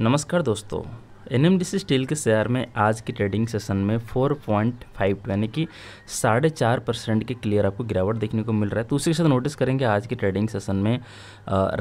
नमस्कार दोस्तों N steel के शेयर में आज के ट्रेडिंग सेशन में 4.5 पॉइंट यानी कि साढ़े चार परसेंट की क्लियर आपको गिरावट देखने को मिल रहा है तो उसी के साथ नोटिस करेंगे आज के ट्रेडिंग सेशन में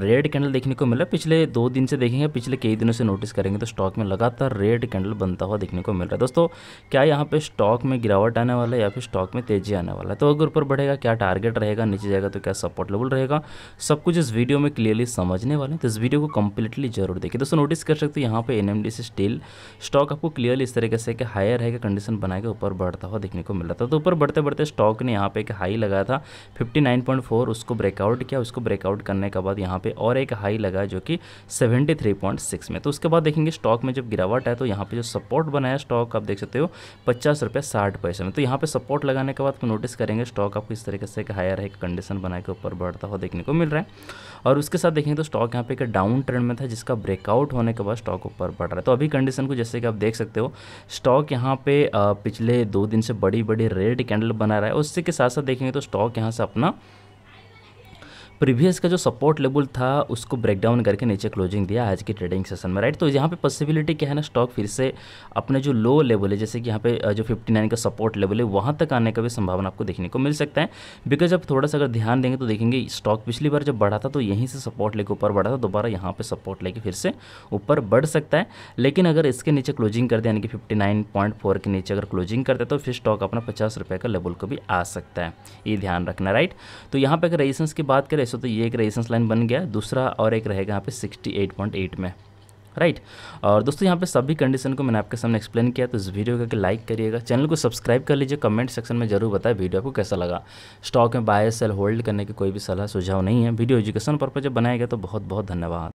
रेड कैंडल देखने को मिल रहा है पिछले दो दिन से देखेंगे पिछले कई दिनों से नोटिस करेंगे तो स्टॉक में लगातार रेड कैंडल बनता हुआ देखने को मिल रहा है दोस्तों क्या यहाँ पर स्टॉक में गिरावट आने वाला है या फिर स्टॉक में तेजी आने वाला है तो अगर ऊपर बढ़ेगा क्या टारगेट रहेगा नीचे जाएगा तो क्या सपोर्ट लेवल रहेगा सब कुछ इस वीडियो में क्लियरली समझने वाले हैं तो इस वीडियो को कंप्लीटली जरूर देखिए दोस्तों नोटिस कर सकते हो यहाँ पर एन स्टील स्टॉक आपको क्लियरली इस तरीके से कि हायर है कि कंडीशन बना के ऊपर बढ़ता हुआ देखने को मिल रहा था तो ऊपर बढ़ते बढ़ते स्टॉक ने यहाँ पे एक हाई लगाया था 59.4 उसको ब्रेकआउट किया उसको ब्रेकआउट करने के बाद यहाँ पे और एक हाई लगा जो कि 73.6 में तो उसके बाद देखेंगे स्टॉक में जब गिरावट है तो यहाँ पर जो सपोर्ट बनाया स्टॉक आप देख सकते हो पचास रुपये साठ पैसे में तो यहाँ पे सपोर्ट लगाने के बाद आप नोटिस करेंगे स्टॉक आपको इस तरीके से एक हायर है कंडीशन बना के ऊपर बढ़ता हुआ देखने को मिल रहा है और उसके साथ देखेंगे तो स्टॉक यहाँ पे एक डाउन ट्रेंड में था जिसका ब्रेकआउट होने के बाद स्टॉक ऊपर बढ़ रहा है तो अभी कंडीशन कंडीशन को जैसे कि आप देख सकते हो स्टॉक यहाँ पे पिछले दो दिन से बड़ी बड़ी रेड कैंडल बना रहा है उससे के साथ साथ देखेंगे तो स्टॉक यहाँ से अपना प्रीवियस का जो सपोर्ट लेवल था उसको ब्रेकडाउन करके नीचे क्लोजिंग दिया आज की ट्रेडिंग सेशन में राइट तो यहाँ पे पॉसिबिलिटी क्या है ना स्टॉक फिर से अपने जो लो लेवल है जैसे कि यहाँ पे जो 59 का सपोर्ट लेवल है वहाँ तक आने का भी संभावना आपको देखने को मिल सकता है बिकॉज आप थोड़ा सा अगर ध्यान देंगे तो देखेंगे स्टॉक पिछली बार जब बढ़ा था तो यहीं से सपोर्ट लेकर ऊपर बढ़ा था दोबारा यहाँ पर सपोर्ट लेके फिर से ऊपर बढ़ सकता है लेकिन अगर इसके नीचे क्लोजिंग कर दे यानी कि फिफ्टी के नीचे अगर क्लोजिंग करते तो फिर स्टॉक अपना पचास का लेवल को भी आ सकता है ये ध्यान रखना राइट तो यहाँ पर अगर रेजिस्टेंस की बात करें सो तो ये एक रेजिस्टेंस लाइन बन गया दूसरा और एक रहेगा यहाँ पे 68.8 में राइट और दोस्तों यहाँ पे सभी कंडीशन को मैंने आपके सामने एक्सप्लेन किया तो इस वीडियो को लाइक करिएगा चैनल को सब्सक्राइब कर लीजिए कमेंट सेक्शन में जरूर बताएं वीडियो आपको कैसा लगा स्टॉक में बाय सेल होल्ड करने की कोई भी सलाह सुझाव नहीं है वीडियो एजुकेशन पर्पज जब बनाया गया तो बहुत बहुत धन्यवाद